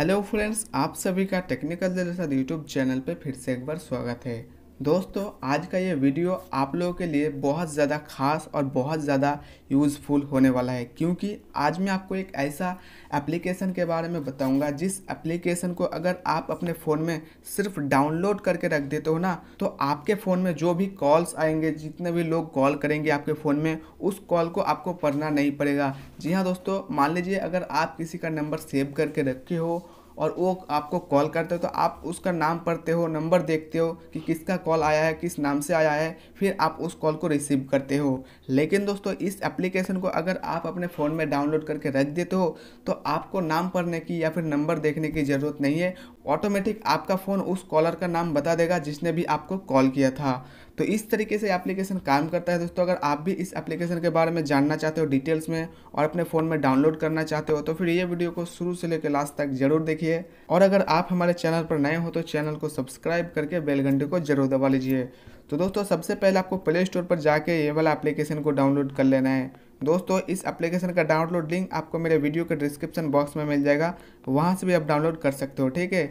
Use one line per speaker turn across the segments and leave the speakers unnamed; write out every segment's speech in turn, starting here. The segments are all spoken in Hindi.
हेलो फ्रेंड्स आप सभी का टेक्निकल दिल यूट्यूब चैनल पर फिर से एक बार स्वागत है दोस्तों आज का ये वीडियो आप लोगों के लिए बहुत ज़्यादा ख़ास और बहुत ज़्यादा यूज़फुल होने वाला है क्योंकि आज मैं आपको एक ऐसा एप्लीकेशन के बारे में बताऊंगा जिस एप्लीकेशन को अगर आप अपने फ़ोन में सिर्फ डाउनलोड करके रख देते हो ना तो आपके फ़ोन में जो भी कॉल्स आएंगे जितने भी लोग कॉल करेंगे आपके फ़ोन में उस कॉल को आपको पढ़ना नहीं पड़ेगा जी हाँ दोस्तों मान लीजिए अगर आप किसी का नंबर सेव करके रखे हो और वो आपको कॉल करते हो तो आप उसका नाम पढ़ते हो नंबर देखते हो कि किसका कॉल आया है किस नाम से आया है फिर आप उस कॉल को रिसीव करते हो लेकिन दोस्तों इस एप्लीकेशन को अगर आप अपने फ़ोन में डाउनलोड करके रख देते हो तो आपको नाम पढ़ने की या फिर नंबर देखने की ज़रूरत नहीं है ऑटोमेटिक आपका फ़ोन उस कॉलर का नाम बता देगा जिसने भी आपको कॉल किया था तो इस तरीके से एप्लीकेशन काम करता है दोस्तों अगर आप भी इस एप्लीकेशन के बारे में जानना चाहते हो डिटेल्स में और अपने फ़ोन में डाउनलोड करना चाहते हो तो फिर ये वीडियो को शुरू से लेकर लास्ट तक जरूर देखिए और अगर आप हमारे चैनल पर नए हो तो चैनल को सब्सक्राइब करके बेल घंटे को जरूर दबा लीजिए तो दोस्तों सबसे पहले आपको प्ले स्टोर पर जाके ये वाला एप्लीकेशन को डाउनलोड कर लेना है दोस्तों इस एप्लीकेशन का डाउनलोड लिंक आपको मेरे वीडियो के डिस्क्रिप्शन बॉक्स में मिल जाएगा वहाँ से भी आप डाउनलोड कर सकते हो ठीक है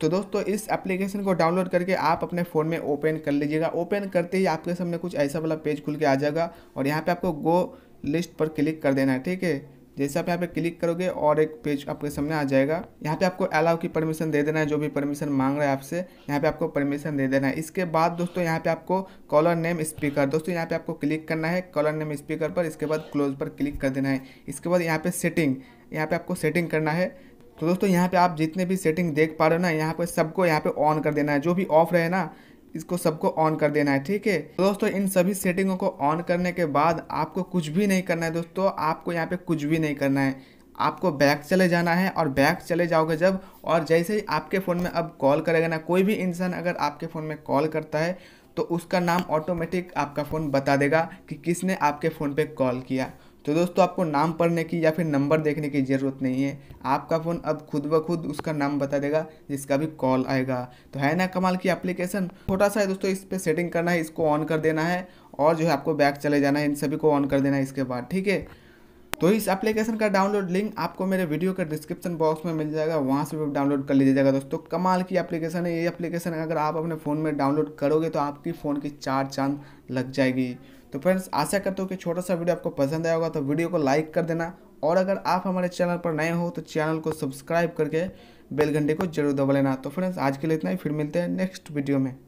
तो दोस्तों इस एप्लीकेशन को डाउनलोड करके आप अपने फ़ोन में ओपन कर लीजिएगा ओपन करते ही आपके सामने कुछ ऐसा वाला पेज खुल के आ जाएगा और यहाँ पे आपको गो लिस्ट पर क्लिक कर देना है ठीक है जैसे आप यहाँ पे क्लिक करोगे और एक पेज आपके सामने आ जाएगा यहाँ पे आपको अलाउ की परमिशन दे देना है जो भी परमिशन मांग रहा है आपसे यहाँ पे आपको परमिशन दे देना है इसके बाद दोस्तों यहाँ पे आपको कॉलर नेम स्पीकर दोस्तों यहाँ पे आपको क्लिक करना है कॉलर नेम स्पीकर पर इसके बाद क्लोज पर क्लिक कर देना है इसके बाद यहाँ पर सेटिंग यहाँ पर आपको सेटिंग करना है तो दोस्तों यहाँ पे आप जितने भी सेटिंग देख पा रहे हो ना यहाँ पे सबको यहाँ पे ऑन कर देना है जो भी ऑफ रहे ना इसको सबको ऑन कर देना है ठीक है तो दोस्तों इन सभी सेटिंगों को ऑन करने के बाद आपको कुछ भी नहीं करना है दोस्तों आपको यहाँ पे कुछ भी नहीं करना है आपको बैक चले जाना है और बैक चले जाओगे जब और जैसे ही आपके फ़ोन में अब कॉल करेगा ना कोई भी इंसान अगर आपके फ़ोन में कॉल करता है तो उसका नाम ऑटोमेटिक आपका फ़ोन बता देगा कि किसने आपके फ़ोन पे कॉल किया तो दोस्तों आपको नाम पढ़ने की या फिर नंबर देखने की ज़रूरत नहीं है आपका फ़ोन अब खुद ब खुद उसका नाम बता देगा जिसका भी कॉल आएगा तो है ना कमाल की एप्लीकेशन छोटा सा है दोस्तों इस पर सेटिंग करना है इसको ऑन कर देना है और जो है आपको बैक चले जाना है इन सभी को ऑन कर देना है इसके बाद ठीक है तो इस एप्लीकेशन का डाउनलोड लिंक आपको मेरे वीडियो के डिस्क्रिप्शन बॉक्स में मिल जाएगा वहाँ से भी डाउनलोड कर लीजिएगा दोस्तों कमाल की एप्लीकेशन है ये एप्लीकेशन अगर आप अपने फ़ोन में डाउनलोड करोगे तो आपकी फ़ोन की चार चांद लग जाएगी तो फ्रेंड्स आशा करता हूँ कि छोटा सा वीडियो आपको पसंद आया होगा तो वीडियो को लाइक कर देना और अगर आप हमारे चैनल पर नए हो तो चैनल को सब्सक्राइब करके बेल घंटे को जरूर दबा लेना तो फ्रेंड्स आज के लिए इतना ही फिर मिलते हैं नेक्स्ट वीडियो में